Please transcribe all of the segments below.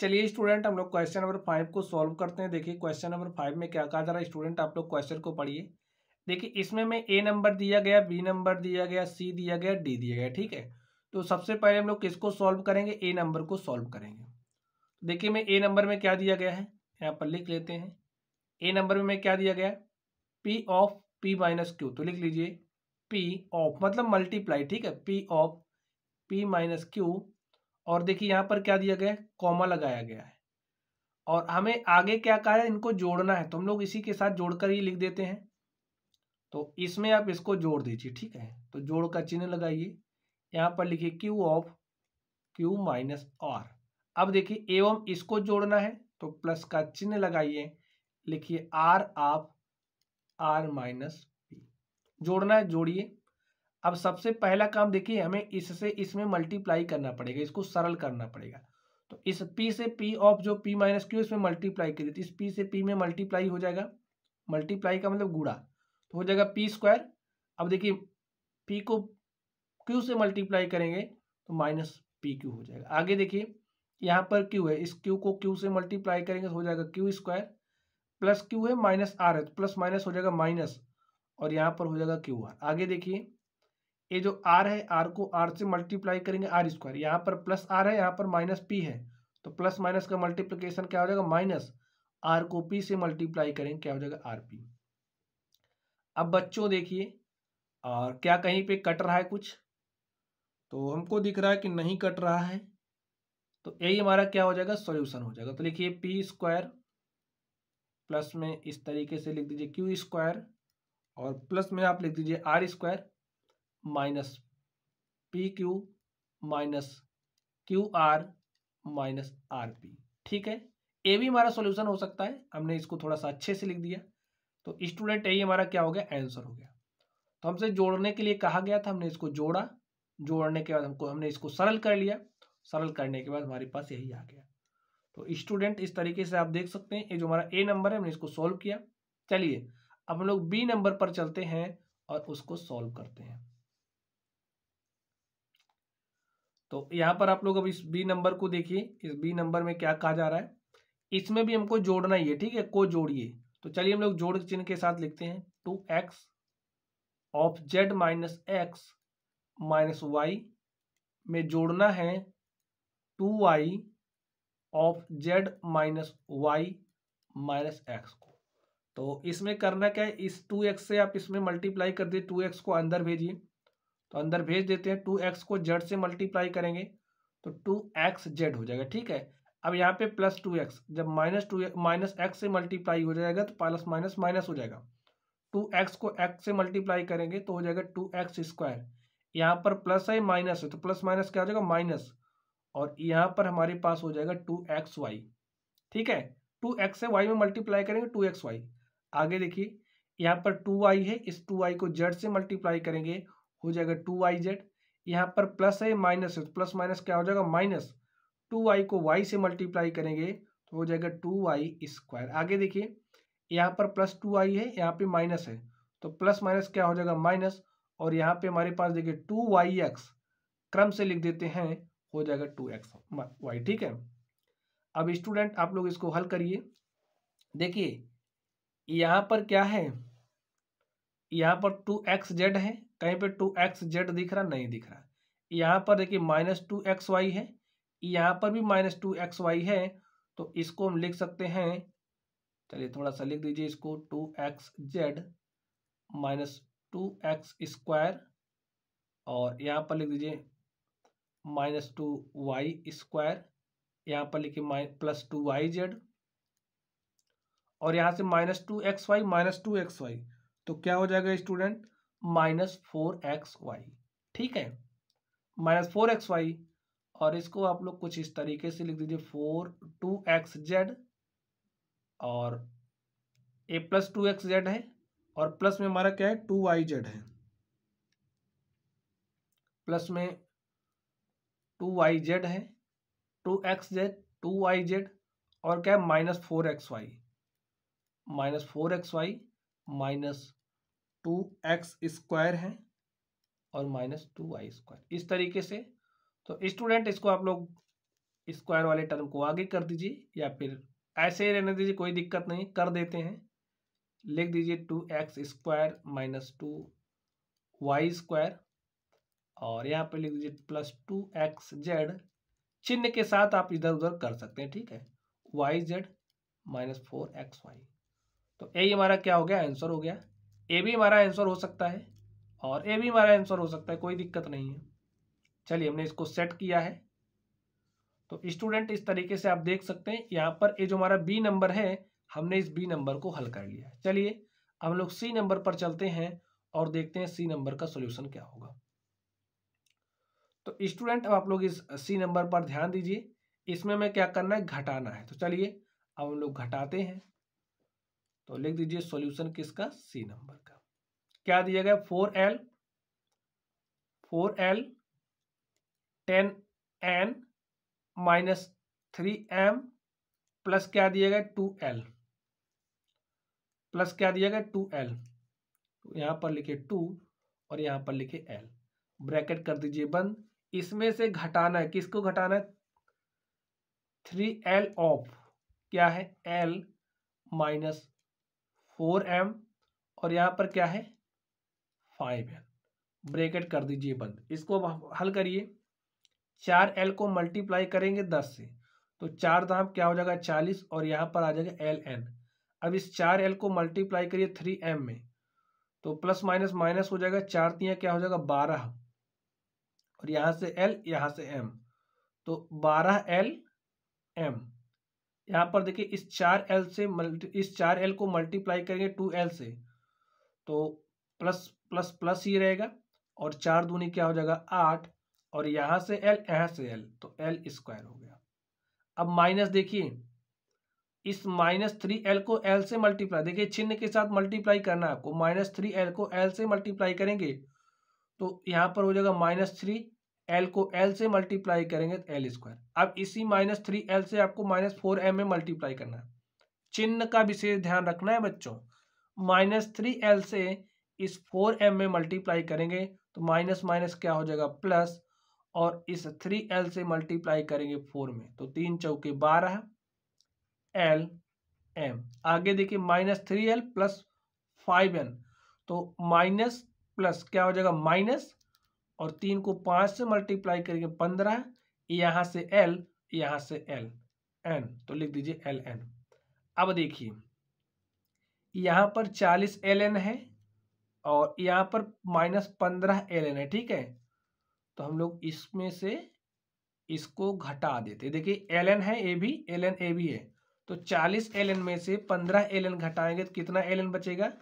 चलिए स्टूडेंट हम लोग क्वेश्चन नंबर फाइव को सॉल्व करते हैं देखिए क्वेश्चन नंबर फाइव में क्या कहा जा रहा है स्टूडेंट आप लोग क्वेश्चन को पढ़िए देखिए इसमें में ए नंबर दिया गया बी नंबर दिया गया सी दिया गया डी दिया गया ठीक है तो सबसे पहले हम लोग किसको सॉल्व करेंगे ए नंबर को सॉल्व करेंगे देखिए मैं ए नंबर में क्या दिया गया है यहाँ पर लिख लेते हैं ए नंबर में क्या दिया गया P of P minus Q तो लिख लीजिए पी ऑफ मतलब मल्टीप्लाई ठीक है P of P minus Q और देखिए यहाँ पर क्या दिया गया है कॉमा लगाया गया है और हमें आगे क्या कहा है इनको जोड़ना है तो हम लोग इसी के साथ जोड़कर ही लिख देते हैं तो इसमें आप इसको जोड़ दीजिए ठीक है तो जोड़ का चिन्ह लगाइए यहाँ पर लिखिए Q of Q minus R अब देखिए एवं इसको जोड़ना है तो प्लस का चिन्ह लगाइए लिखिए आर आप आर माइनस पी जोड़ना है जोड़िए अब सबसे पहला काम देखिए हमें इससे इसमें मल्टीप्लाई करना पड़ेगा इसको सरल करना पड़ेगा तो इस p से p ऑफ जो p माइनस क्यू इसमें मल्टीप्लाई करिए तो इस p से p में मल्टीप्लाई हो जाएगा मल्टीप्लाई का मतलब गुड़ा तो हो जाएगा पी स्क्वायर अब देखिए p को q से मल्टीप्लाई करेंगे तो माइनस पी क्यू हो जाएगा आगे देखिए यहाँ पर q है इस q को q से मल्टीप्लाई करेंगे तो हो जाएगा क्यू स्क्वायर प्लस क्यू है माइनस आर है तो प्लस माइनस हो जाएगा माइनस और यहाँ पर हो जाएगा क्यू आर आगे देखिए ये जो आर है आर को आर से मल्टीप्लाई करेंगे आर स्क्वायर यहाँ पर प्लस आर है यहाँ पर माइनस पी है तो प्लस माइनस का मल्टीप्लीकेशन क्या हो जाएगा माइनस आर को पी से मल्टीप्लाई करेंगे क्या हो जाएगा आर पी अब बच्चों देखिए और क्या कहीं पे कट रहा है कुछ तो हमको दिख रहा है कि नहीं कट रहा है तो यही हमारा क्या हो जाएगा सॉल्यूशन हो जाएगा तो लिखिए पी स्क्वायर प्लस में इस तरीके से लिख दीजिए क्यू स्क्वायर और प्लस में आप लिख दीजिए R square minus P Q minus Q R minus R P ठीक है ए भी हमारा सॉल्यूशन हो सकता है हमने इसको थोड़ा सा अच्छे से लिख दिया तो स्टूडेंट यही हमारा क्या हो गया आंसर हो गया तो हमसे जोड़ने के लिए कहा गया था हमने इसको जोड़ा जोड़ने के बाद हमको हमने इसको सरल कर लिया सरल करने के बाद हमारे पास यही आ गया तो स्टूडेंट इस तरीके से आप देख सकते हैं ये जो हमारा ए नंबर है हमने इसको सॉल्व किया चलिए अब हम लोग बी नंबर पर चलते हैं और उसको सॉल्व करते हैं तो यहाँ पर आप लोग अब इस बी नंबर को देखिए इस बी नंबर में क्या कहा जा रहा है इसमें भी हमको जोड़ना ही है ठीक है को जोड़िए तो चलिए हम लोग जोड़ चिन्ह के साथ लिखते हैं two X of Z minus X minus Y में जोड़ना है two Y of Z minus Y minus X को तो इसमें करना क्या है इस टू एक्स से आप इसमें मल्टीप्लाई कर दिए टू एक्स को अंदर भेजिए तो अंदर भेज देते हैं टू एक्स को जेड से मल्टीप्लाई करेंगे तो टू एक्स जेड हो जाएगा ठीक है अब यहाँ पे प्लस टू एक्स जब माइनस टू माइनस एक्स से मल्टीप्लाई हो जाएगा तो प्लस माइनस माइनस हो जाएगा टू एक्स को एक्स से मल्टीप्लाई करेंगे तो हो जाएगा टू एक्स स्क्वायर यहाँ पर प्लस है माइनस है तो प्लस माइनस क्या हो जाएगा माइनस और यहाँ पर हमारे पास हो जाएगा टू एक्स वाई ठीक है टू एक्स से वाई में मल्टीप्लाई करेंगे टू एक्स वाई आगे देखिए यहाँ पर टू वाई है इस टू वाई को जेड से मल्टीप्लाई करेंगे हो जाएगा टू वाई जेड यहाँ पर प्लस है माइनस है तो प्लस माइनस क्या हो जाएगा माइनस टू वाई को वाई से मल्टीप्लाई करेंगे तो हो जाएगा टू वाई स्क्वायर आगे देखिए यहाँ पर प्लस टू वाई है यहाँ पे माइनस है तो प्लस माइनस क्या हो जाएगा माइनस और यहाँ पे हमारे पास देखिए टू वाई एक्स क्रम से लिख देते हैं हो जाएगा टू एक्स वाई ठीक है अब स्टूडेंट आप लोग इसको हल करिए देखिए यहाँ पर क्या है यहाँ पर टू एक्स जेड है कहीं पे टू एक्स जेड दिख रहा नहीं दिख रहा यहाँ पर देखिए माइनस टू एक्स वाई है यहाँ पर भी माइनस टू एक्स वाई है तो इसको हम लिख सकते हैं चलिए थोड़ा सा लिख दीजिए इसको two X Z minus two X square और यहाँ पर लिख दीजिए माइनस टू वाई स्क्वायर यहाँ पर लिखिए minus plus two Y Z और यहाँ से minus two X Y minus two X Y तो क्या हो जाएगा student minus four X Y ठीक है माइनस फोर एक्स वाई और इसको आप लोग कुछ इस तरीके से लिख दीजिए फोर टू एक्स जेड और A plus two X Z है और प्लस में हमारा क्या है टू वाई जेड है प्लस में टू वाई जेड है two X Z two Y Z और क्या है minus four X Y minus four X Y minus two X square है और माइनस टू वाई स्क्वायर इस तरीके से तो स्टूडेंट इसको आप लोग स्क्वायर वाले टर्म को आगे कर दीजिए या फिर ऐसे ही रहने दीजिए कोई दिक्कत नहीं कर देते हैं लिख दीजिए two X square minus two Y square और यहाँ पे लिख दीजिए प्लस टू एक्स जेड चिन्ह के साथ आप इधर उधर कर सकते हैं ठीक है Y Z minus four X Y तो यही हमारा क्या हो गया आंसर हो गया ए भी हमारा आंसर हो सकता है और ए भी हमारा आंसर हो सकता है कोई दिक्कत नहीं है चलिए हमने इसको सेट किया है तो स्टूडेंट इस तरीके से आप देख सकते हैं यहाँ पर ये जो हमारा बी नंबर है हमने इस बी नंबर को हल कर लिया चलिए हम लोग सी नंबर पर चलते हैं और देखते हैं सी नंबर का सोल्यूशन क्या होगा तो स्टूडेंट अब आप लोग इस सी नंबर पर ध्यान दीजिए इसमें हमें क्या करना है घटाना है तो चलिए अब हम लोग घटाते हैं तो लिख दीजिए सॉल्यूशन किसका सी नंबर का क्या दिया गया four L four L ten N minus three M plus क्या दिया गया टू एल प्लस क्या दिया गया टू एल तो पर लिखे टू और यहां पर लिखे एल ब्रैकेट कर दीजिए बंद इसमें से घटाना है किसको घटाना है थ्री एल ऑफ क्या है एल माइनस फोर एम और यहाँ पर क्या है फाइव एल ब्रेकेट कर दीजिए बंद इसको हल करिए चार एल को मल्टीप्लाई करेंगे दस से तो चार दाम क्या हो जाएगा चालीस और यहाँ पर आ जाएगा एल एन अब इस चार एल को मल्टीप्लाई करिए थ्री एम में तो प्लस माइनस माइनस हो जाएगा चार तिया क्या हो जाएगा बारह और यहाँ से एल यहाँ से एम तो बारह एल एम यहाँ पर देखिए इस चार एल से मल्टी इस चार एल को मल्टीप्लाई करेंगे टू एल से तो प्लस प्लस प्लस ही रहेगा और चार दूनी क्या हो जाएगा आठ और यहाँ से एल यहाँ से एल तो एल स्क्वायर हो गया अब माइनस देखिए इस माइनस थ्री एल को एल से मल्टीप्लाई देखिए चिन्ह के साथ मल्टीप्लाई करना है आपको माइनस थ्री एल को एल से मल्टीप्लाई करेंगे तो यहाँ पर हो जाएगा माइनस थ्री एल को एल से मल्टीप्लाई करेंगे तो एल स्क्वायर अब इसी माइनस थ्री एल से आपको माइनस फोर एम में मल्टीप्लाई करना है चिन्ह का विशेष ध्यान रखना है बच्चों माइनस थ्री एल से इस फोर एम में मल्टीप्लाई करेंगे तो माइनस माइनस क्या हो जाएगा प्लस और इस थ्री एल से मल्टीप्लाई करेंगे फोर में तो तीन चौके बारह एल एम आगे देखिए minus three L plus five N तो माइनस प्लस क्या हो जाएगा माइनस और तीन को पाँच से मल्टीप्लाई करेंगे पंद्रह यहाँ से एल यहाँ से एल एन तो लिख दीजिए एल एन अब देखिए यहाँ पर चालीस एल एन है और यहाँ पर माइनस पंद्रह एल एन है ठीक है तो हम लोग इसमें से इसको घटा देते देखिए एल एन है ए भी एल एन ए भी है तो चालीस एल एन में से पंद्रह एल एन घटाएंगे तो कितना एल एन बचेगा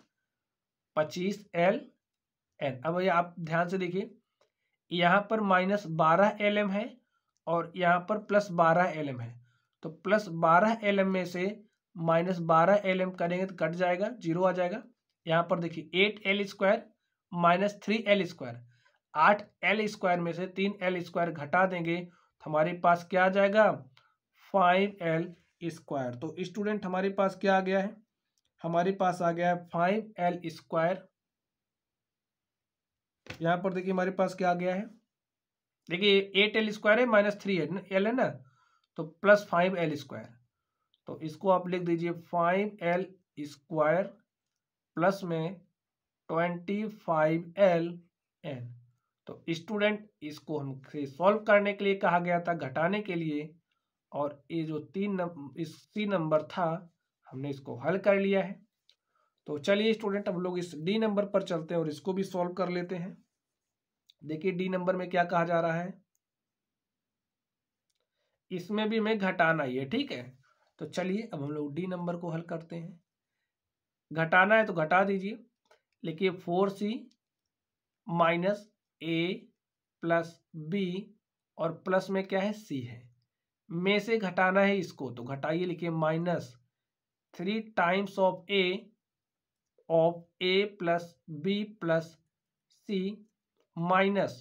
पच्चीस एल एन अब ये आप ध्यान से देखिए यहाँ पर माइनस बारह एल एम है और यहाँ पर प्लस बारह एल एम है तो प्लस बारह एल एम में से माइनस बारह एल एम करेंगे तो कट जाएगा जीरो आ जाएगा यहाँ पर देखिए eight L square minus three L square आठ एल स्क्वायर में से तीन एल स्क्वायर घटा देंगे तो हमारे पास क्या आ जाएगा फाइव एल स्क्वायर तो स्टूडेंट हमारे पास क्या आ गया है हमारे पास आ गया है फाइव एल स्क्वायर यहाँ पर देखिए हमारे पास क्या आ गया है देखिए एट एल स्क्वायर है माइनस थ्री एल है ना तो प्लस फाइव एल स्क्वायर तो इसको आप लिख दीजिए फाइव एल स्क्वायर प्लस में ट्वेंटी फाइव एल एन तो स्टूडेंट इसको हमसे सॉल्व करने के लिए कहा गया था घटाने के लिए और ये जो तीन नंबर तीन नंबर था हमने इसको हल कर लिया है तो चलिए स्टूडेंट हम लोग इस डी नंबर पर चलते हैं और इसको भी सॉल्व कर लेते हैं देखिए डी नंबर में क्या कहा जा रहा है इसमें भी हमें घटाना ही है ठीक है तो चलिए अब हम लोग डी नंबर को हल करते हैं घटाना है तो घटा दीजिए लेकिन four C minus A plus B और प्लस में क्या है सी है में से घटाना है इसको तो घटाइए लिखिए minus three times of A of A plus B plus C minus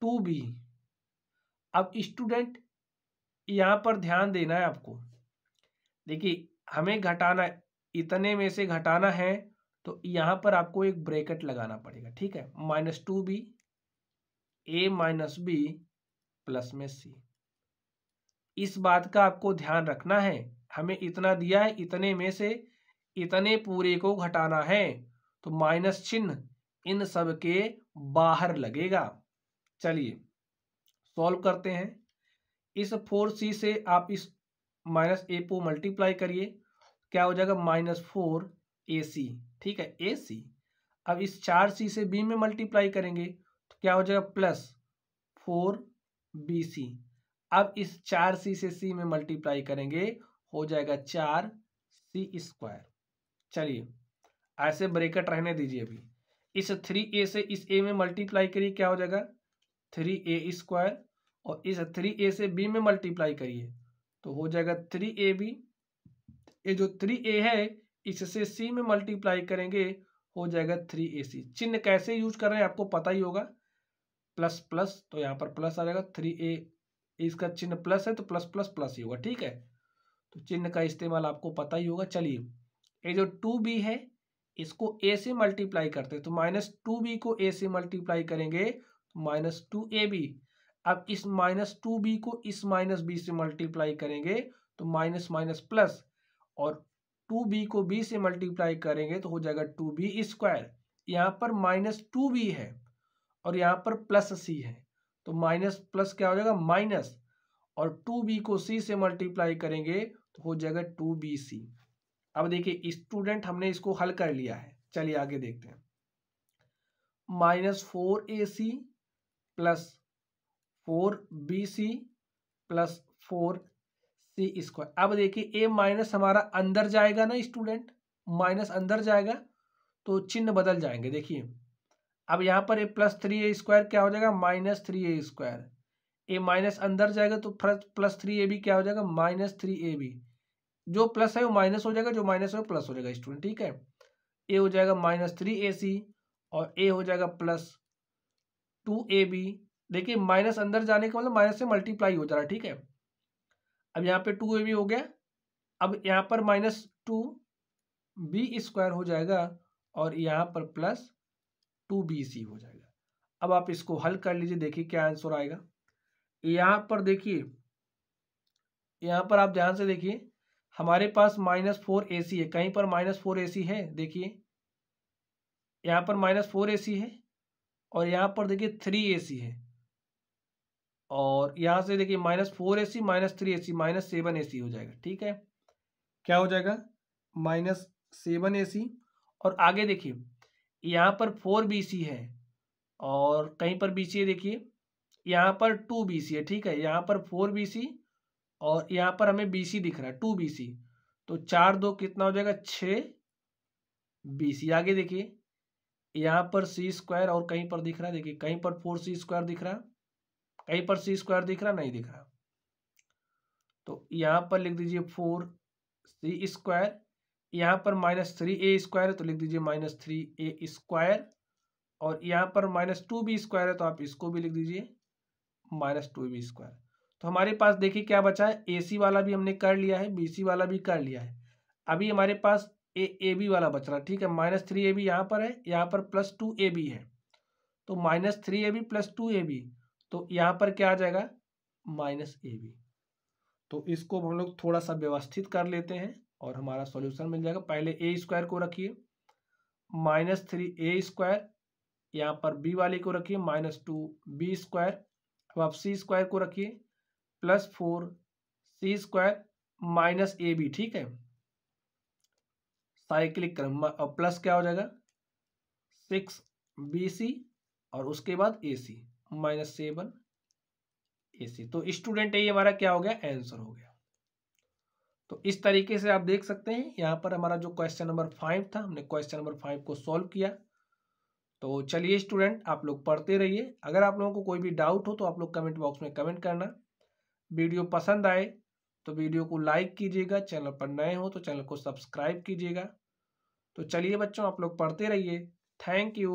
two B अब स्टूडेंट यहाँ पर ध्यान देना है आपको देखिए हमें घटाना इतने में से घटाना है तो यहाँ पर आपको एक ब्रैकेट लगाना पड़ेगा ठीक है minus two B A minus B plus में सी इस बात का आपको ध्यान रखना है हमें इतना दिया है इतने में से इतने पूरे को घटाना है तो माइनस चिन्ह इन सब के बाहर लगेगा चलिए सॉल्व करते हैं इस फोर सी से आप इस माइनस ए को मल्टीप्लाई करिए क्या हो जाएगा माइनस फोर ए सी ठीक है ए सी अब इस चार सी से बी में मल्टीप्लाई करेंगे तो क्या हो जाएगा प्लस फोर बी सी अब इस चार सी से सी में मल्टीप्लाई करेंगे हो जाएगा चार सी स्क्वायर चलिए ऐसे ब्रेकेट रहने दीजिए अभी इस थ्री ए से इस ए में मल्टीप्लाई करिए क्या हो जाएगा थ्री ए स्क्वायर और इस थ्री ए से बी में मल्टीप्लाई करिए तो हो जाएगा थ्री ए बी ये जो थ्री ए है इससे सी में मल्टीप्लाई करेंगे हो जाएगा थ्री ए सी चिन्ह कैसे यूज कर रहे हैं आपको पता ही होगा प्लस प्लस तो यहाँ पर प्लस आ जाएगा थ्री ए इसका चिन्ह प्लस है तो प्लस प्लस प्लस ही होगा ठीक है तो चिन्ह का इस्तेमाल आपको पता ही होगा चलिए ये जो टू बी है इसको ए से मल्टीप्लाई करते हैं तो माइनस टू बी को ए से मल्टीप्लाई करेंगे तो माइनस टू ए बी अब इस माइनस टू बी को इस माइनस बी से मल्टीप्लाई करेंगे तो माइनस माइनस प्लस और टू बी को बी से मल्टीप्लाई करेंगे तो हो जाएगा टू बी स्क्वायर यहाँ पर माइनस टू बी है और यहाँ पर प्लस सी है तो माइनस प्लस क्या हो जाएगा माइनस और टू बी को सी से मल्टीप्लाई करेंगे तो हो जाएगा टू बी सी अब देखिए स्टूडेंट हमने इसको हल कर लिया है चलिए आगे देखते हैं minus four A C plus four B C plus four C square अब देखिए ए माइनस हमारा अंदर जाएगा ना स्टूडेंट माइनस अंदर जाएगा तो चिन्ह बदल जाएंगे देखिए अब यहाँ पर A plus three A square क्या हो जाएगा minus three A square A minus अंदर जाएगा तो प्लस थ्री ए बी क्या हो जाएगा माइनस थ्री ए बी जो प्लस है वो माइनस हो जाएगा जो माइनस है वो प्लस हो जाएगा स्टूडेंट ठीक है ए हो जाएगा माइनस थ्री ए सी और ए हो जाएगा प्लस टू ए बी देखिए माइनस अंदर जाने का मतलब माइनस से मल्टीप्लाई हो जा रहा है ठीक है अब यहाँ पे टू ए बी हो गया अब यहाँ पर माइनस टू बी स्क्वायर हो जाएगा और यहाँ पर प्लस टू बी सी हो जाएगा अब आप इसको हल कर लीजिए देखिए क्या आंसर आएगा यहाँ पर देखिए यहाँ पर आप ध्यान से देखिए हमारे पास माइनस फोर ए सी है कहीं पर माइनस फोर ए सी है देखिए यहाँ पर माइनस फोर ए सी है और यहाँ पर देखिए थ्री ए सी है और यहाँ से देखिए minus four A C minus three A C minus seven A C हो जाएगा ठीक है क्या हो जाएगा माइनस सेवन ए सी और आगे देखिए यहाँ पर फोर बी सी है और कहीं पर बी सी है देखिए यहाँ पर टू बी सी है ठीक है यहाँ पर फोर बी सी और यहाँ पर हमें बी सी दिख रहा है टू बी सी तो चार दो कितना हो जाएगा छ बी सी आगे देखिए यहाँ पर सी स्क्वायर और कहीं पर दिख रहा है देखिए कहीं पर फोर सी स्क्वायर दिख रहा कहीं पर सी स्क्वायर दिख रहा नहीं दिख रहा तो यहाँ पर लिख दीजिए फोर सी स्क्वायर यहाँ पर माइनस थ्री ए स्क्वायर है तो लिख दीजिए माइनस थ्री ए स्क्वायर और यहाँ पर माइनस टू बी स्क्वायर है तो आप इसको भी लिख दीजिए माइनस टू बी स्क्वायर तो हमारे पास देखिए क्या बचा है ए वाला भी हमने कर लिया है बी वाला भी कर लिया है अभी हमारे पास ए ए बी वाला बच रहा है ठीक है माइनस थ्री ए बी यहाँ पर है यहाँ पर प्लस टू ए बी है तो minus three A B plus two A B तो यहाँ पर क्या आ जाएगा माइनस ए बी तो इसको हम लोग थोड़ा सा व्यवस्थित कर लेते हैं और हमारा सॉल्यूशन मिल जाएगा पहले ए स्क्वायर को रखिए माइनस थ्री ए स्क्वायर यहाँ पर बी वाले को रखिए माइनस टू बी स्क्वायर अब आप सी स्क्वायर को रखिए plus four C square minus A B ठीक है साइक्लिक क्रम और प्लस क्या हो जाएगा सिक्स बी सी और उसके बाद ए सी माइनस सेवन ए सी तो स्टूडेंट ये हमारा क्या हो गया आंसर हो गया तो इस तरीके से आप देख सकते हैं यहाँ पर हमारा जो क्वेश्चन नंबर फाइव था हमने क्वेश्चन नंबर फाइव को सॉल्व किया तो चलिए स्टूडेंट आप लोग पढ़ते रहिए अगर आप लोगों को कोई भी डाउट हो तो आप लोग कमेंट बॉक्स में कमेंट करना वीडियो पसंद आए तो वीडियो को लाइक कीजिएगा चैनल पर नए हो तो चैनल को सब्सक्राइब कीजिएगा तो चलिए बच्चों आप लोग पढ़ते रहिए थैंक यू